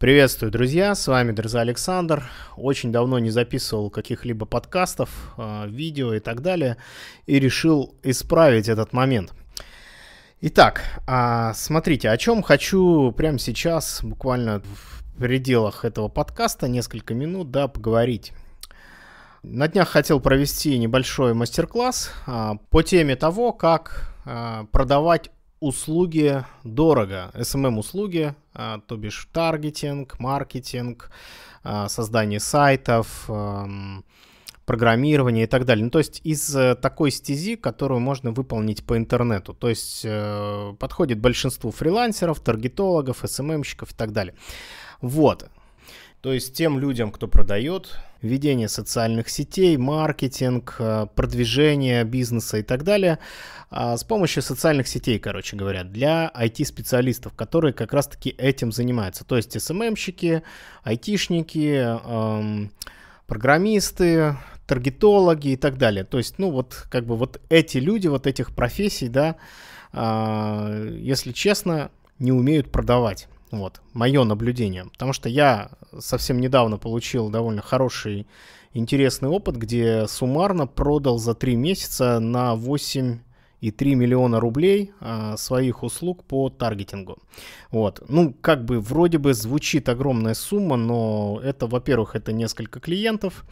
Приветствую, друзья, с вами Дерза Александр. Очень давно не записывал каких-либо подкастов, а, видео и так далее, и решил исправить этот момент. Итак, а, смотрите, о чем хочу прямо сейчас, буквально в пределах этого подкаста, несколько минут, да, поговорить. На днях хотел провести небольшой мастер-класс а, по теме того, как продавать услуги дорого. SMM-услуги, а, то бишь таргетинг, маркетинг, а, создание сайтов, программирование и так далее. Ну, то есть из э, такой стези, которую можно выполнить по интернету. То есть э, подходит большинству фрилансеров, таргетологов, SMM-щиков и так далее. Вот. То есть тем людям, кто продает, ведение социальных сетей, маркетинг, э, продвижение бизнеса и так далее а, с помощью социальных сетей, короче говоря, для IT-специалистов, которые как раз-таки этим занимаются. То есть SMM-щики, эм эм IT-шники, эм, программисты, таргетологи и так далее. То есть, ну вот как бы вот эти люди, вот этих профессий, да, а, если честно, не умеют продавать. Вот, мое наблюдение. Потому что я совсем недавно получил довольно хороший, интересный опыт, где суммарно продал за 3 месяца на 8 и 3 миллиона рублей а, своих услуг по таргетингу. Вот. Ну, как бы вроде бы звучит огромная сумма, но это, во-первых, это несколько клиентов.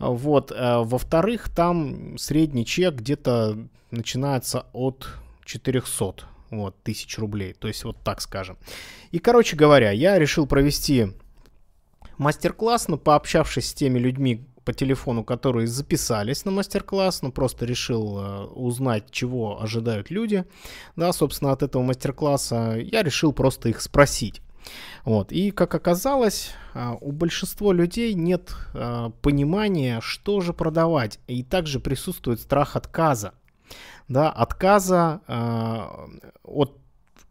Вот. А, во-вторых, там средний чек где-то начинается от 400 вот, тысяч рублей, то есть вот так скажем. И, короче говоря, я решил провести мастер-класс, но ну, пообщавшись с теми людьми, по телефону, которые записались на мастер-класс, но ну, просто решил э, узнать, чего ожидают люди. Да, собственно, от этого мастер-класса я решил просто их спросить. Вот. И как оказалось, э, у большинства людей нет э, понимания, что же продавать, и также присутствует страх отказа да, отказа э, от,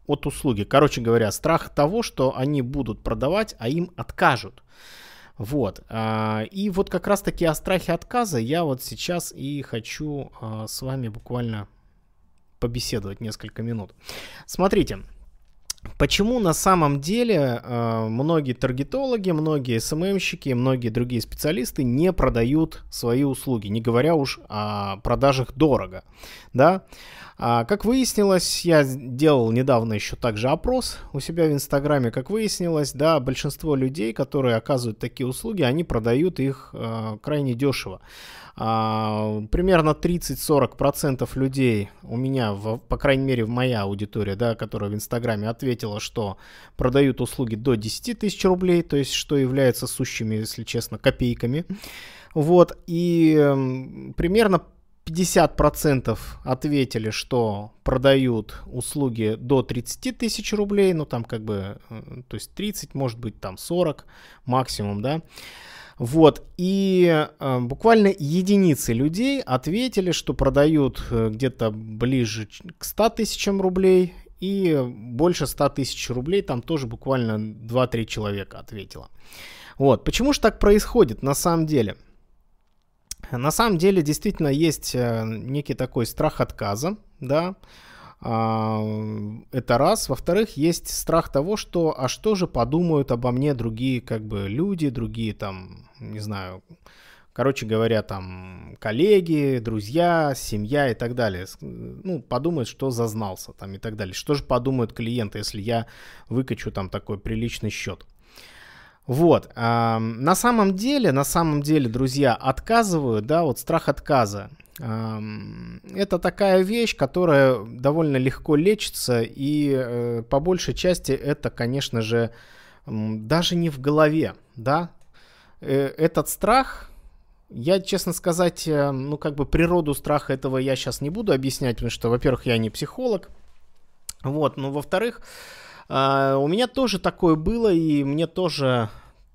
от услуги. Короче говоря, страх того, что они будут продавать, а им откажут. Вот. Э, и вот как раз таки о страхе отказа я вот сейчас и хочу э, с вами буквально побеседовать несколько минут. Смотрите. Почему на самом деле э, многие таргетологи, многие СММщики, многие другие специалисты не продают свои услуги, не говоря уж о продажах дорого, да? А, как выяснилось, я делал недавно еще также опрос у себя в Инстаграме. Как выяснилось, да, большинство людей, которые оказывают такие услуги, они продают их э, крайне дешево. А, примерно 30-40% людей у меня, в, по крайней мере, в моя аудитория, да, которая в Инстаграме ответила, что продают услуги до 10 тысяч рублей, то есть что является сущими, если честно, копейками. Вот, и эм, примерно 50% ответили, что продают услуги до 30 тысяч рублей, ну там как бы, э, то есть 30, может быть там 40 максимум, да. Вот, и э, буквально единицы людей ответили, что продают э, где-то ближе к 100 тысячам рублей, и больше 100 тысяч рублей там тоже буквально 2-3 человека ответило. Вот, почему же так происходит на самом деле? На самом деле действительно есть э, некий такой страх отказа, да, а, это раз. Во-вторых, есть страх того, что а что же подумают обо мне другие как бы люди, другие там, не знаю, короче говоря, там коллеги, друзья, семья и так далее. Ну, подумают, что зазнался там и так далее. Что же подумают клиенты, если я выкачу там такой приличный счет. Вот. Э, на самом деле, на самом деле, друзья, отказываю, да, вот страх отказа. Э, это такая вещь, которая довольно легко лечится, и э, по большей части это, конечно же, даже не в голове, да. Э, этот страх, я, честно сказать, э, ну как бы природу страха этого я сейчас не буду объяснять, потому что, во-первых, я не психолог. Вот, но ну, во-вторых, а, у меня тоже такое было, и мне тоже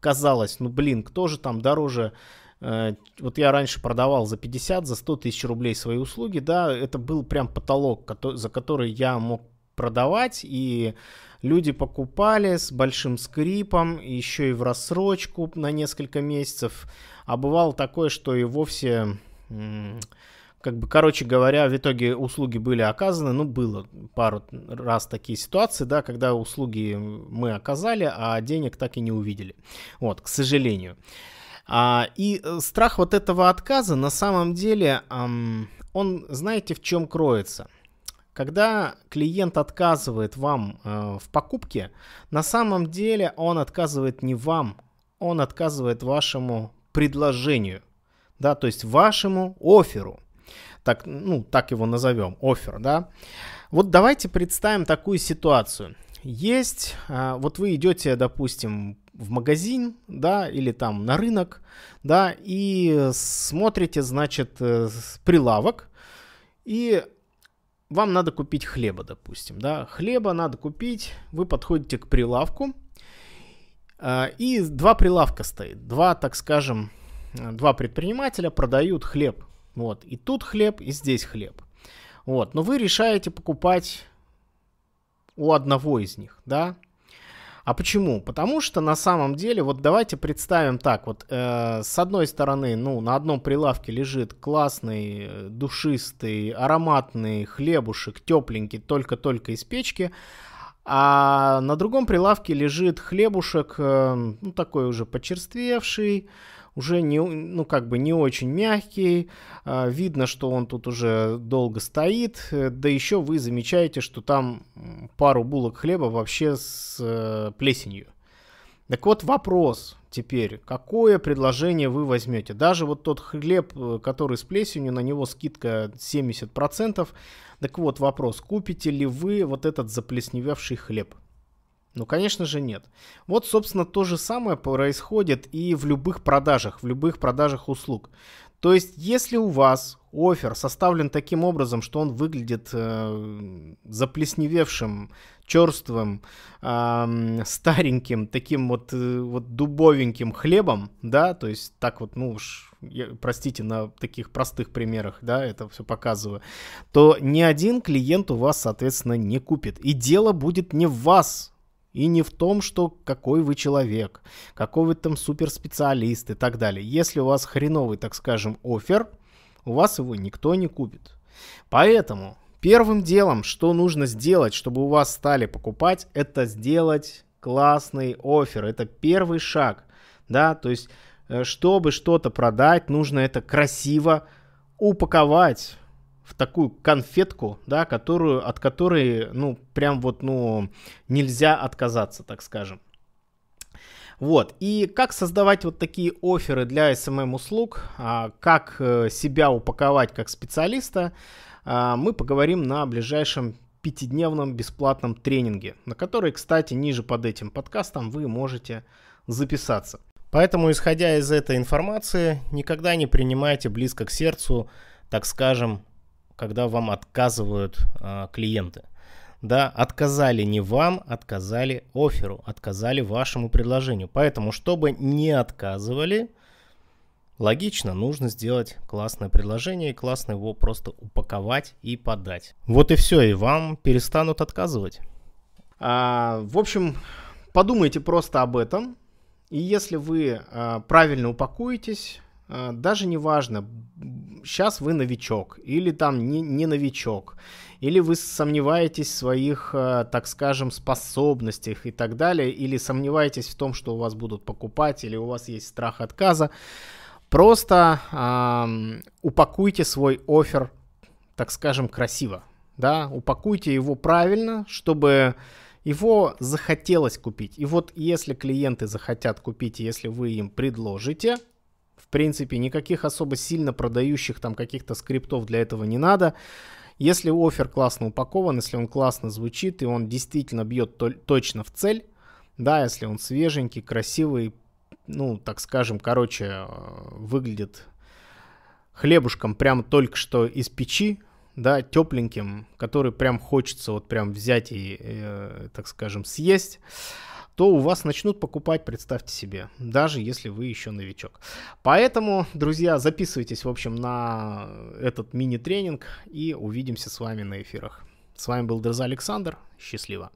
казалось, ну блин, кто же там дороже э, вот я раньше продавал за 50, за 100 тысяч рублей свои услуги, да, это был прям потолок, за который я мог продавать, и люди покупали с большим скрипом, еще и в рассрочку на несколько месяцев, а бывало такое, что и вовсе как бы, короче говоря, в итоге услуги были оказаны, ну, было пару раз такие ситуации, да, когда услуги мы оказали, а денег так и не увидели, вот, к сожалению. А, и э, страх вот этого отказа, на самом деле, эм, он, знаете, в чем кроется? Когда клиент отказывает вам э, в покупке, на самом деле он отказывает не вам, он отказывает вашему предложению, да, то есть вашему оферу так, ну, так его назовем, офер, да. Вот давайте представим такую ситуацию. Есть, а, вот вы идете, допустим, в магазин, да, или там на рынок, да, и смотрите, значит, э, прилавок, и вам надо купить хлеба, допустим, да, хлеба надо купить, вы подходите к прилавку, а, и два прилавка стоит, два, так скажем, э, два предпринимателя продают хлеб вот, и тут хлеб, и здесь хлеб. Вот, но вы решаете покупать у одного из них, да? А почему? Потому что на самом деле, вот давайте представим так, вот э, с одной стороны, ну, на одном прилавке лежит классный, э, душистый, ароматный хлебушек, тепленький, только-только из печки, а на другом прилавке лежит хлебушек, э, ну, такой уже почерствевший, уже не, ну, как бы не очень мягкий, а, видно, что он тут уже долго стоит, э, да еще вы замечаете, что там пару булок хлеба вообще с э, плесенью. Так вот вопрос теперь, какое предложение вы возьмете? Даже вот тот хлеб, э, который с плесенью, на него скидка 70%. Так вот вопрос, купите ли вы вот этот заплесневевший хлеб? Ну, конечно же, нет. Вот, собственно, то же самое происходит и в любых продажах, в любых продажах услуг. То есть, если у вас офер составлен таким образом, что он выглядит э, заплесневевшим, черствым, э, стареньким, таким вот, э, вот дубовеньким хлебом, да, то есть так вот, ну уж, я, простите, на таких простых примерах, да, это все показываю, то ни один клиент у вас, соответственно, не купит. И дело будет не в вас, и не в том, что какой вы человек, какой вы там суперспециалист и так далее. Если у вас хреновый, так скажем, офер, у вас его никто не купит. Поэтому первым делом, что нужно сделать, чтобы у вас стали покупать, это сделать классный офер. Это первый шаг. Да, то есть, э, чтобы что-то продать, нужно это красиво упаковать в такую конфетку, да, которую, от которой, ну, прям вот, ну, нельзя отказаться, так скажем. Вот. И как создавать вот такие оферы для SMM-услуг, эм эм а, как э, себя упаковать как специалиста, а, мы поговорим на ближайшем пятидневном бесплатном тренинге, на который, кстати, ниже под этим подкастом вы можете записаться. Поэтому, исходя из этой информации, никогда не принимайте близко к сердцу, так скажем, когда вам отказывают э, клиенты. Да, отказали не вам, отказали оферу, отказали вашему предложению. Поэтому, чтобы не отказывали, логично, нужно сделать классное предложение и классно его просто упаковать и подать. Вот и все, и вам перестанут отказывать. А, в общем, подумайте просто об этом. И если вы а, правильно упакуетесь, а, даже не важно, сейчас вы новичок или там не, не новичок, или вы сомневаетесь в своих, а, так скажем, способностях и так далее, или сомневаетесь в том, что у вас будут покупать, или у вас есть страх отказа, просто э, упакуйте свой офер, так скажем, красиво, да, упакуйте его правильно, чтобы его захотелось купить. И вот если клиенты захотят купить, если вы им предложите, принципе, никаких особо сильно продающих там каких-то скриптов для этого не надо. Если офер классно упакован, если он классно звучит и он действительно бьет то- точно в цель, да, если он свеженький, красивый, ну, так скажем, короче, э, выглядит хлебушком прям только что из печи, да, тепленьким, который прям хочется вот прям взять и, э, так скажем, съесть то у вас начнут покупать, представьте себе, даже если вы еще новичок. Поэтому, друзья, записывайтесь, в общем, на этот мини-тренинг и увидимся с вами на эфирах. С вами был Дерза Александр. Счастливо.